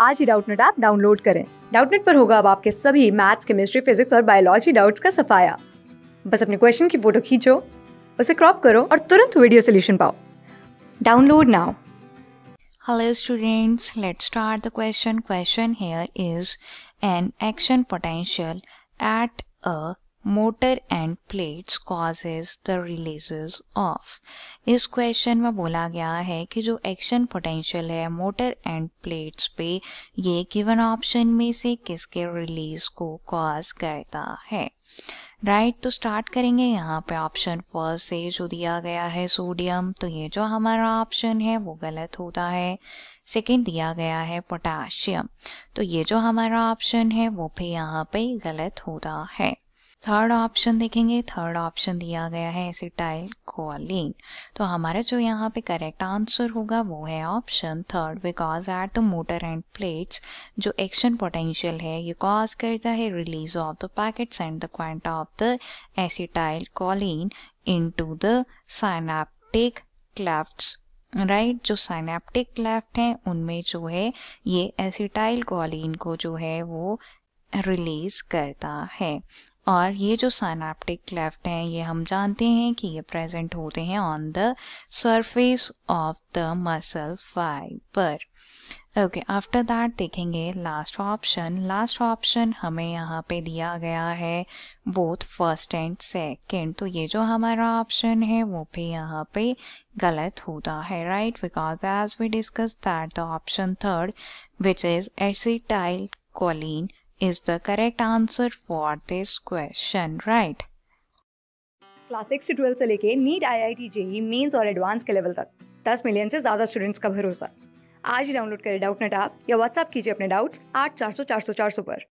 आज ही Doubtnut app download करें डाउटनेट पर होगा अब आपके सभी मैथ्स केमिस्ट्री फिजिक्स और बायोलॉजी डाउट्स का सफाया बस अपने क्वेश्चन की फोटो खींचो उसे क्रॉप करो और तुरंत वीडियो सोल्यूशन पाओ download now hello students let's start the question question here is an action potential at a motor end plates causes the release of इस क्वेश्चन में बोला गया है कि जो एक्शन पोटेंशियल है मोटर एंड प्लेट्स पे ये गिवन ऑप्शन में से किसके रिलीज को कॉज करता है राइट right, तो स्टार्ट करेंगे यहाँ पे ऑप्शन फर्स्ट से जो दिया गया है सोडियम तो ये जो हमारा ऑप्शन है वो गलत होता है सेकेंड दिया गया है पोटाशियम तो ये जो हमारा ऑप्शन है वो भी यहाँ पे गलत होता है थर्ड ऑप्शन देखेंगे थर्ड ऑप्शन दिया गया है एसिटाइल कोलिन तो हमारा जो यहाँ पे करेक्ट आंसर होगा वो है option third because at the motor end plates जो एक्शन पोटेंशियल है ये कॉज करता है release of the packets and the quant of the acetylcholine into the synaptic clefts right right, जो साइनेप्टिक क्लेफ्ट हैं उनमें जो है ये एसिटाइल कोलिन को जो है वो रिलीज़ करता है और ये जो साइनाप्टिक क्लेफ्ट हैं ये हम जानते हैं कि ये प्रेजेंट होते हैं on the surface of the muscle fibre okay after that देखेंगे लास्ट ऑप्शन लास्ट ऑप्शन हमें यहाँ पे दिया गया है बोथ फर्स्ट एंड सेकंड तो ये जो हमारा ऑप्शन है वो भी यहाँ पे गलत होता है right because as we discuss that the option third which is acetylcholine is the correct answer for this question, right? Class six to twelfth से लेके NEET I I T mains और एडवांस के level तक दस million से ज़्यादा students का भरोसा आज ही डाउनलोड करें डाउट नेट या WhatsApp कीजिए अपने डाउट्स आठ चार सौ चार सौ चार सौ पर